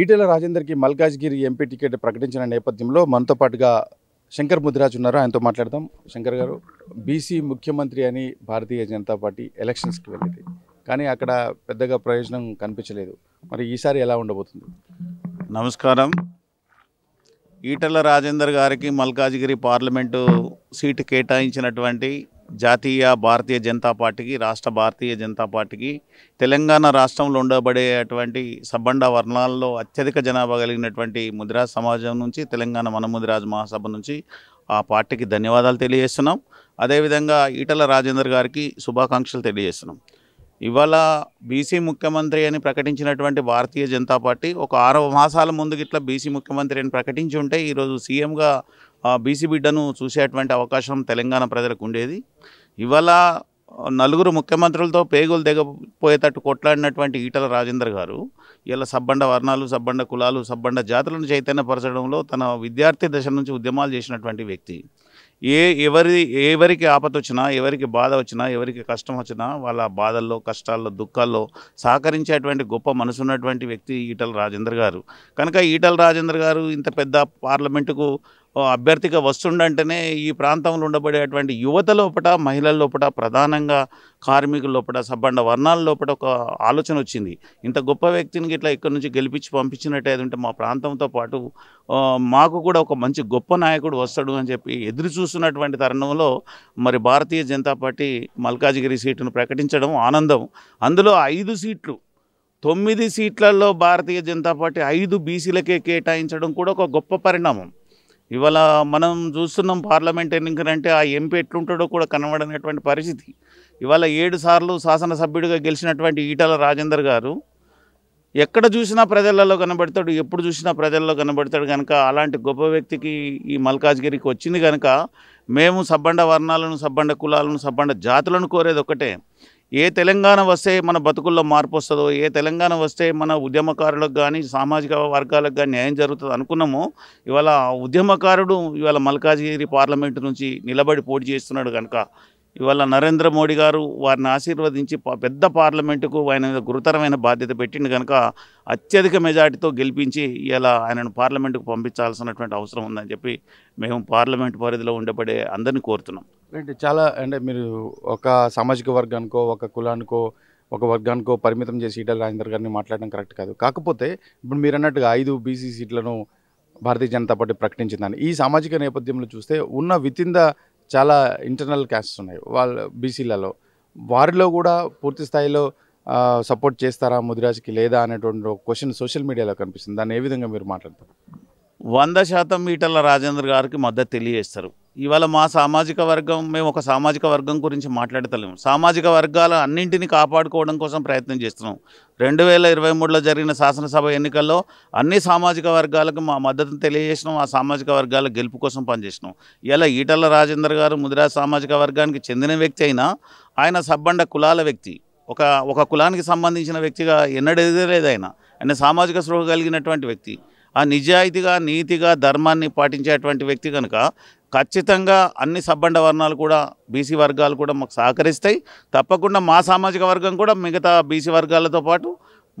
ఈటెల రాజేందర్కి Malkajgiri MP ticket ప్రకటించిన నేపథ్యంలో మనతో పాటుగా శంకర్ ముదిరాజ్ ఉన్నారు ఆయనతో మాట్లాడదాం శంకర్ గారు బీసీ ముఖ్యమంత్రి అని భారతీయ జనతా పార్టీ ఎలక్షన్స్కి వెళ్ళింది కానీ అక్కడ పెద్దగా ప్రయోజనం కనిపించలేదు మరి ఈసారి ఎలా ఉండబోతుంది నమస్కారం ఈటల రాజేందర్ గారికి మల్కాజ్గిరి పార్లమెంటు సీటు కేటాయించినటువంటి జాతీయ భారతీయ జనతా పార్టీకి రాష్ట్ర భారతీయ జనతా పార్టీకి తెలంగాణ రాష్ట్రంలో ఉండబడేటువంటి సబ్బండ వర్ణాల్లో అత్యధిక జనాభా కలిగినటువంటి ముదిరాజ్ సమాజం నుంచి తెలంగాణ మనముదిరాజ్ మహాసభ నుంచి ఆ పార్టీకి ధన్యవాదాలు తెలియజేస్తున్నాం అదేవిధంగా ఈటల రాజేందర్ గారికి శుభాకాంక్షలు తెలియజేస్తున్నాం ఇవాళ బీసీ ముఖ్యమంత్రి అని ప్రకటించినటువంటి భారతీయ జనతా పార్టీ ఒక ఆరు మాసాల ముందు గిట్ల బీసీ ముఖ్యమంత్రి అని ప్రకటించి ఉంటే ఈరోజు సీఎంగా బీసీ బిడ్డను చూసేటువంటి అవకాశం తెలంగాణ ప్రజలకు ఉండేది ఇవాళ నలుగురు ముఖ్యమంత్రులతో పేగులు దిగపోయేటట్టు కొట్లాడినటువంటి ఈటల రాజేందర్ గారు ఇలా సబ్బండ వర్ణాలు సబ్బండ కులాలు సబ్బండ జాతులను చైతన్యపరచడంలో తన విద్యార్థి దశ నుంచి ఉద్యమాలు చేసినటువంటి వ్యక్తి ఏ ఎవరి ఎవరికి ఆపత వచ్చినా ఎవరికి బాధ వచ్చినా ఎవరికి కష్టం వచ్చినా వాళ్ళ బాధల్లో కష్టాల్లో దుఃఖాల్లో సహకరించేటువంటి గొప్ప మనసున్నటువంటి వ్యక్తి ఈటల రాజేందర్ గారు కనుక ఈటల రాజేందర్ గారు ఇంత పెద్ద పార్లమెంటుకు అభ్యర్థిగా వస్తుండంటేనే ఈ ప్రాంతంలో ఉండబడేటువంటి యువత లోపల మహిళల లోపల ప్రధానంగా కార్మికుల లోపల సబ్బండ వర్ణాల లోపల ఒక ఆలోచన వచ్చింది ఇంత గొప్ప వ్యక్తిని ఇట్లా ఇక్కడ నుంచి గెలిపించి పంపించినట్టు ఉంటే మా ప్రాంతంతో పాటు మాకు కూడా ఒక మంచి గొప్ప నాయకుడు వస్తాడు అని చెప్పి ఎదురు చూస్తున్నటువంటి తరుణంలో మరి భారతీయ జనతా పార్టీ మల్కాజగిరి సీటును ప్రకటించడం ఆనందం అందులో ఐదు సీట్లు తొమ్మిది సీట్లలో భారతీయ జనతా పార్టీ ఐదు బీసీలకే కేటాయించడం కూడా ఒక గొప్ప పరిణామం ఇవాళ మనం చూస్తున్నాం పార్లమెంట్ ఎన్నికలు అంటే ఆ ఎంపీ ఎట్లుంటాడో కూడా కనబడనటువంటి పరిస్థితి ఇవాళ ఏడు సార్లు శాసనసభ్యుడిగా గెలిచినటువంటి ఈటల రాజేందర్ గారు ఎక్కడ చూసినా ప్రజలలో కనబడతాడు ఎప్పుడు చూసినా ప్రజల్లో కనబడతాడు కనుక అలాంటి గొప్ప వ్యక్తికి ఈ మల్కాజ్గిరికి వచ్చింది కనుక మేము సబ్బండ వర్ణాలను సబ్బండ కులాలను సబ్బండ జాతులను కోరేది ఒకటే ఏ తెలంగాణ వస్తే మన బతుకుల్లో మార్పు వస్తుందో ఏ తెలంగాణ వస్తే మన ఉద్యమకారులకు కానీ సామాజిక వర్గాలకు కానీ న్యాయం జరుగుతుంది అనుకున్నాము ఇవాళ ఉద్యమకారుడు ఇవాళ మల్కాజ్గిరి పార్లమెంటు నుంచి నిలబడి పోటీ చేస్తున్నాడు కనుక ఇవాళ నరేంద్ర మోడీ గారు వారిని ఆశీర్వదించి పెద్ద పార్లమెంటుకు ఆయన మీద గురుతరమైన బాధ్యత పెట్టిండు కనుక అత్యధిక మెజార్టీతో గెలిపించి ఇలా ఆయనను పార్లమెంటుకు పంపించాల్సినటువంటి అవసరం ఉందని చెప్పి మేము పార్లమెంట్ పరిధిలో ఉండబడే అందరినీ కోరుతున్నాం అంటే చాలా అంటే మీరు ఒక సామాజిక వర్గానికో ఒక కులానికో ఒక వర్గానికో పరిమితం చేసి ఈటల రాజేందర్ గారిని మాట్లాడడం కరెక్ట్ కాదు కాకపోతే ఇప్పుడు మీరు అన్నట్టుగా ఐదు బీసీ సీట్లను భారతీయ జనతా పార్టీ ప్రకటించిందని ఈ సామాజిక నేపథ్యంలో చూస్తే ఉన్న వితిన్ ద చాలా ఇంటర్నల్ క్యాస్ట్స్ ఉన్నాయి వాళ్ళ బీసీలలో వారిలో కూడా పూర్తి స్థాయిలో సపోర్ట్ చేస్తారా ముదిరాజ్కి లేదా అనేటువంటి క్వశ్చన్ సోషల్ మీడియాలో కనిపిస్తుంది దాన్ని ఏ విధంగా మీరు మాట్లాడతారు వంద శాతం ఈటల రాజేంద్ర గారికి మద్దతు తెలియజేస్తారు ఇవాళ మా సామాజిక వర్గం మేము ఒక సామాజిక వర్గం గురించి మాట్లాడతలేము సామాజిక వర్గాల అన్నింటినీ కాపాడుకోవడం కోసం ప్రయత్నం చేస్తున్నాం రెండు వేల ఇరవై మూడులో జరిగిన శాసనసభ ఎన్నికల్లో అన్ని సామాజిక వర్గాలకు మా మద్దతును తెలియజేసినాం ఆ సామాజిక వర్గాల గెలుపు కోసం పనిచేసినాం ఇలా ఈటల రాజేందర్ గారు ముదిరా సామాజిక వర్గానికి చెందిన వ్యక్తి అయినా ఆయన సబ్బండ కులాల వ్యక్తి ఒక ఒక కులానికి సంబంధించిన వ్యక్తిగా లేదు ఆయన ఆయన సామాజిక స్పృహ కలిగినటువంటి వ్యక్తి ఆ నిజాయితీగా నీతిగా ధర్మాన్ని పాటించేటువంటి వ్యక్తి కనుక ఖచ్చితంగా అన్ని సబ్బండ వర్ణాలు కూడా బీసీ వర్గాలు కూడా మాకు సహకరిస్తాయి తప్పకుండా మా సామాజిక వర్గం కూడా మిగతా బీసీ వర్గాలతో పాటు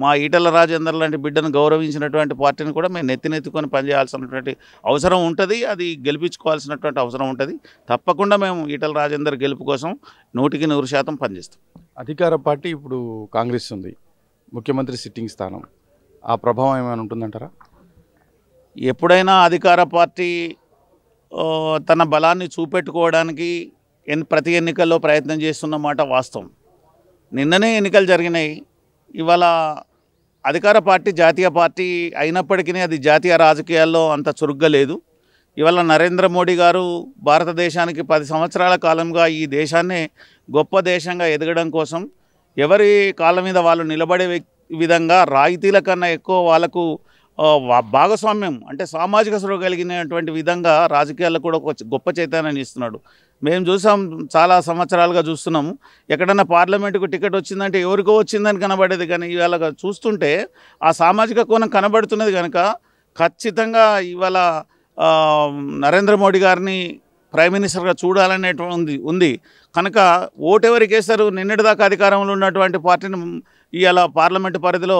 మా ఈటల రాజేందర్ లాంటి బిడ్డను గౌరవించినటువంటి పార్టీని కూడా మేము నెత్తినెత్తుకొని పనిచేయాల్సినటువంటి అవసరం ఉంటుంది అది గెలిపించుకోవాల్సినటువంటి అవసరం ఉంటుంది తప్పకుండా మేము ఈటల రాజేందర్ గెలుపు కోసం నూటికి నూరు శాతం పనిచేస్తాం అధికార పార్టీ ఇప్పుడు కాంగ్రెస్ ఉంది ముఖ్యమంత్రి సిట్టింగ్ స్థానం ఆ ప్రభావం ఏమైనా ఉంటుందంటారా ఎప్పుడైనా అధికార పార్టీ తన బలాన్ని చూపెట్టుకోవడానికి ఎన్ ప్రతి ఎన్నికల్లో ప్రయత్నం చేస్తున్నమాట వాస్తవం నిన్ననే ఎన్నికలు జరిగినాయి ఇవాళ అధికార పార్టీ జాతీయ పార్టీ అయినప్పటికీ అది జాతీయ రాజకీయాల్లో అంత చురుగ్గా లేదు ఇవాళ నరేంద్ర మోడీ గారు భారతదేశానికి పది సంవత్సరాల కాలంగా ఈ దేశాన్ని గొప్ప దేశంగా ఎదగడం కోసం ఎవరి కాళ్ళ మీద వాళ్ళు నిలబడే విధంగా రాయితీల కన్నా ఎక్కువ వాళ్ళకు భాగస్వామ్యం అంటే సామాజిక శ్రవ కలిగినటువంటి విధంగా రాజకీయాల్లో కూడా ఒక గొప్ప చైతన్యాన్ని ఇస్తున్నాడు మేము చూసాం చాలా సంవత్సరాలుగా చూస్తున్నాము ఎక్కడన్నా పార్లమెంటుకు టికెట్ వచ్చిందంటే ఎవరికో వచ్చిందని కనబడేది కానీ ఇవాళ చూస్తుంటే ఆ సామాజిక కోణం కనబడుతున్నది కనుక ఖచ్చితంగా ఇవాళ నరేంద్ర మోడీ గారిని ప్రైమ్ మినిస్టర్గా చూడాలనేటువంటి ఉంది కనుక ఓటెవరికి వేస్తారు నిన్నటిదాకా అధికారంలో ఉన్నటువంటి పార్టీని ఇవాళ పార్లమెంటు పరిధిలో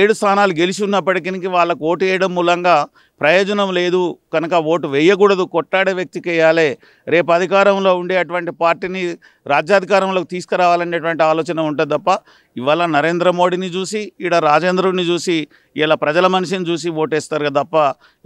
ఏడు స్థానాలు గెలిచి ఉన్నప్పటికీ వాళ్ళకు ఓటు వేయడం మూలంగా ప్రయోజనం లేదు కనుక ఓటు వేయకూడదు కొట్టాడే వ్యక్తికి వేయాలి రేపు అధికారంలో ఉండేటువంటి పార్టీని రాజ్యాధికారంలోకి తీసుకురావాలనేటువంటి ఆలోచన ఉంటుంది తప్ప ఇవాళ నరేంద్ర మోడీని చూసి ఈడ రాజేంద్రుడిని చూసి ఇలా ప్రజల మనిషిని చూసి ఓటేస్తారు కదా తప్ప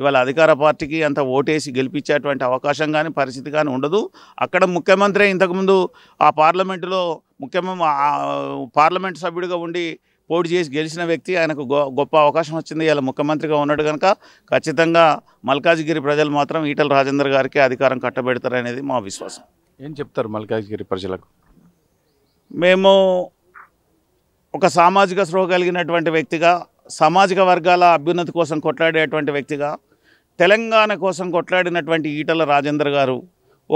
ఇవాళ అధికార పార్టీకి అంత ఓటేసి గెలిపించేటువంటి అవకాశం కానీ పరిస్థితి కానీ ఉండదు అక్కడ ముఖ్యమంత్రి ఇంతకుముందు ఆ పార్లమెంటులో ముఖ్యమంత్రి పార్లమెంట్ సభ్యుడిగా ఉండి పోటీ చేసి గెలిచిన వ్యక్తి ఆయనకు గొప్ప అవకాశం వచ్చింది ఇలా ముఖ్యమంత్రిగా ఉన్నాడు కనుక ఖచ్చితంగా మల్కాజ్గిరి ప్రజలు మాత్రం ఈటల రాజేందర్ గారికి అధికారం కట్టబెడతారనేది మా విశ్వాసం ఏం చెప్తారు మల్కాజ్గిరి ప్రజలకు మేము ఒక సామాజిక స్రోహ కలిగినటువంటి వ్యక్తిగా సామాజిక వర్గాల అభ్యున్నతి కోసం కొట్లాడేటువంటి వ్యక్తిగా తెలంగాణ కోసం కొట్లాడినటువంటి ఈటల రాజేందర్ గారు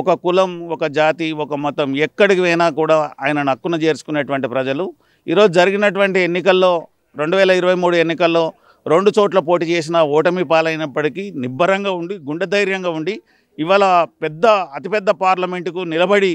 ఒక కులం ఒక జాతి ఒక మతం ఎక్కడికి పోయినా కూడా ఆయన నక్కున చేర్చుకునేటువంటి ప్రజలు ఈరోజు జరిగినటువంటి ఎన్నికల్లో రెండు వేల ఇరవై మూడు ఎన్నికల్లో రెండు చోట్ల పోటీ చేసిన ఓటమి పాలైనప్పటికీ నిబ్బరంగా ఉండి గుండె ధైర్యంగా ఉండి ఇవాళ పెద్ద అతిపెద్ద పార్లమెంటుకు నిలబడి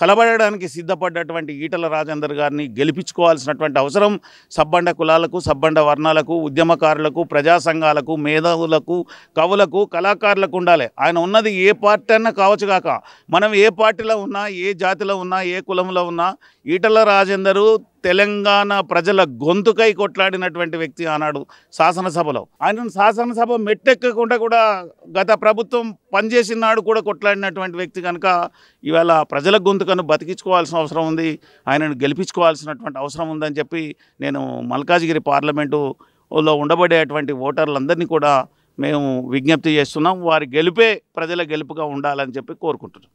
కలబడడానికి సిద్ధపడ్డటువంటి ఈటల రాజేందర్ గారిని గెలిపించుకోవాల్సినటువంటి అవసరం సబ్బండ కులాలకు సబ్బండ వర్ణాలకు ఉద్యమకారులకు ప్రజా సంఘాలకు మేధావులకు కవులకు కళాకారులకు ఉండాలి ఆయన ఉన్నది ఏ పార్టీ అన్నా కావచ్చు కాక మనం ఏ పార్టీలో ఉన్నా ఏ జాతిలో ఉన్నా ఏ కులంలో ఉన్నా ఈటల రాజేందరు తెలంగాణ ప్రజల గొంతుకై కొట్లాడినటువంటి వ్యక్తి ఆనాడు శాసనసభలో ఆయన శాసనసభ మెట్టెక్కకుండా కూడా గత ప్రభుత్వం పనిచేసిన నాడు కూడా కొట్లాడినటువంటి వ్యక్తి కనుక ఇవాళ ప్రజల గొంతుకను బతికించుకోవాల్సిన అవసరం ఉంది ఆయనను గెలిపించుకోవాల్సినటువంటి అవసరం ఉందని చెప్పి నేను మల్కాజ్గిరి పార్లమెంటులో ఉండబడేటువంటి ఓటర్లందరినీ కూడా మేము విజ్ఞప్తి చేస్తున్నాం వారి గెలుపే ప్రజల గెలుపుగా ఉండాలని చెప్పి కోరుకుంటున్నాం